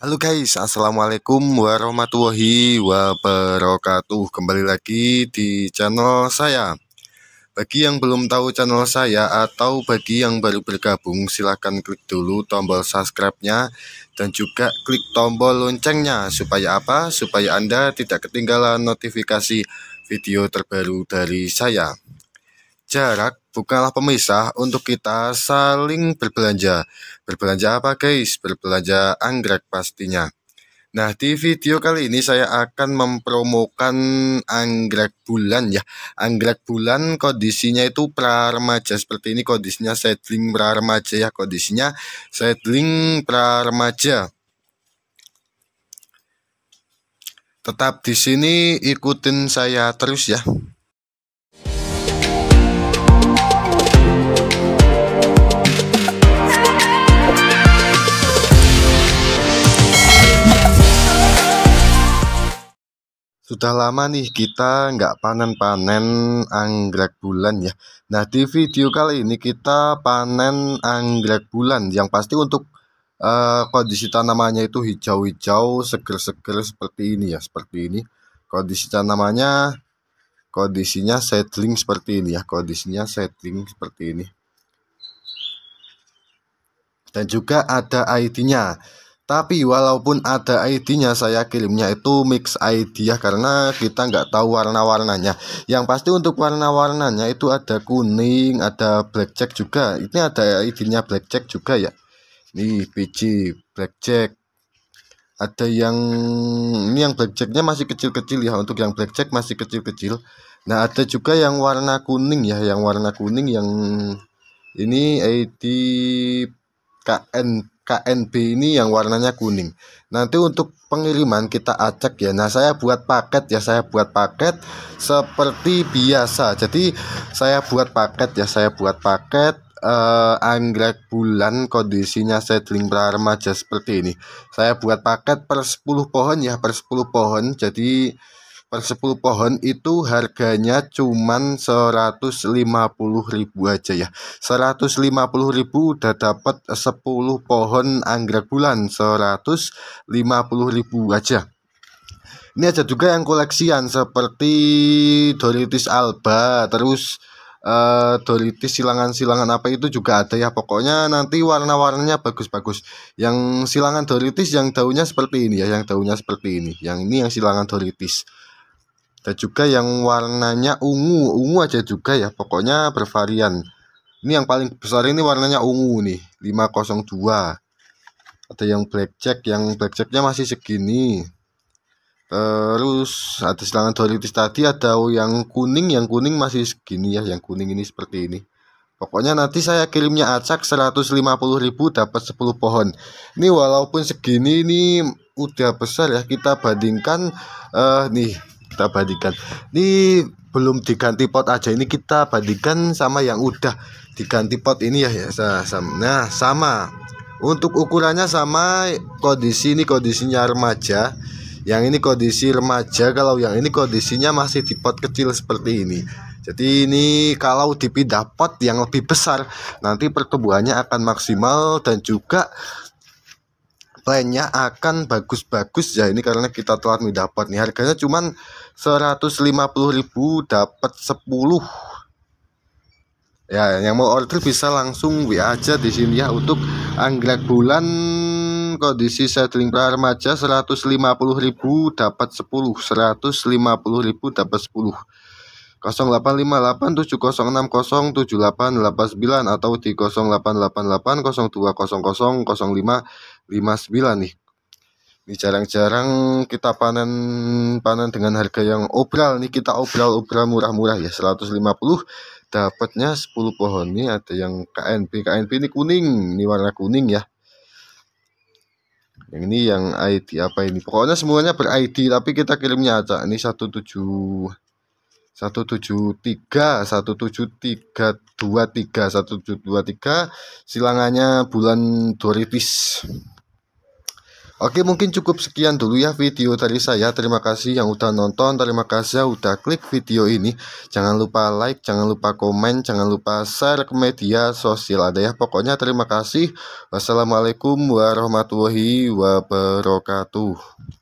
Halo guys, assalamualaikum warahmatullahi wabarakatuh. Kembali lagi di channel saya. Bagi yang belum tahu channel saya atau bagi yang baru bergabung, silahkan klik dulu tombol subscribe-nya dan juga klik tombol loncengnya. Supaya apa? Supaya Anda tidak ketinggalan notifikasi video terbaru dari saya. Jarak bukanlah pemisah untuk kita saling berbelanja. Berbelanja apa guys? Berbelanja anggrek pastinya. Nah di video kali ini saya akan mempromokan anggrek bulan ya Anggrek bulan kondisinya itu pra remaja seperti ini kondisinya seedling pra ya Kondisinya seedling pra remaja Tetap di sini ikutin saya terus ya Sudah lama nih kita nggak panen-panen anggrek bulan ya. Nah di video kali ini kita panen anggrek bulan yang pasti untuk uh, kondisi tanamannya itu hijau-hijau, seger-seger seperti ini ya, seperti ini. Kondisi tanamannya, kondisinya settling seperti ini ya, kondisinya settling seperti ini. Dan juga ada ID-nya tapi walaupun ada ID-nya saya kirimnya itu mix ID ya karena kita nggak tahu warna-warnanya yang pasti untuk warna-warnanya itu ada kuning ada black blackjack juga ini ada ID-nya black blackjack juga ya nih biji blackjack ada yang ini yang black blackjacknya masih kecil-kecil ya untuk yang black blackjack masih kecil-kecil nah ada juga yang warna kuning ya yang warna kuning yang ini ID KN KNB ini yang warnanya kuning. Nanti untuk pengiriman kita acak ya. Nah, saya buat paket ya, saya buat paket seperti biasa. Jadi saya buat paket ya, saya buat paket eh, anggrek bulan kondisinya seedling pra seperti ini. Saya buat paket per 10 pohon ya, per 10 pohon. Jadi per 10 pohon itu harganya cuman ribu aja ya. 150.000 udah dapat 10 pohon anggrek bulan ribu aja. Ini aja juga yang koleksian seperti Doritis alba, terus uh, eh, dolitis silangan-silangan apa itu juga ada ya pokoknya nanti warna-warnanya bagus-bagus yang silangan dolitis yang daunnya seperti ini ya yang daunnya seperti ini yang ini yang silangan dolitis ada juga yang warnanya ungu ungu aja juga ya pokoknya bervarian ini yang paling besar ini warnanya ungu nih 502 ada yang blackjack yang blackjacknya masih segini terus ada silangan doritis tadi ada yang kuning yang kuning masih segini ya yang kuning ini seperti ini pokoknya nanti saya kirimnya acak 150.000 dapat 10 pohon ini walaupun segini ini udah besar ya kita bandingkan uh, nih kita bandingkan ini belum diganti pot aja ini kita bandingkan sama yang udah diganti pot ini ya ya sama nah sama untuk ukurannya sama kondisi ini kondisinya remaja yang ini kondisi remaja kalau yang ini kondisinya masih di pot kecil seperti ini jadi ini kalau dipindah pot yang lebih besar nanti pertumbuhannya akan maksimal dan juga lainnya akan bagus-bagus ya ini karena kita telah mendapat nih harganya cuman 150.000 dapat 10 ya yang mau order bisa langsung WA aja di sini ya untuk anggrek bulan kondisi settling pra remaja 150.000 dapat 10 150.000 dapat 10 085870607889 atau di 0888 020005 59 nih ini jarang-jarang kita panen panen dengan harga yang obral nih kita obral obral murah-murah ya 150 dapatnya 10 pohon nih ada yang KNP KNP ini kuning ini warna kuning ya yang ini yang ID apa ini pokoknya semuanya ber ID tapi kita kirimnya aja ini 17 173 tujuh dua tiga silangannya bulan Doritis Oke mungkin cukup sekian dulu ya video dari saya Terima kasih yang udah nonton Terima kasih yang udah klik video ini Jangan lupa like, jangan lupa komen Jangan lupa share ke media sosial ada ya Pokoknya terima kasih Wassalamualaikum warahmatullahi wabarakatuh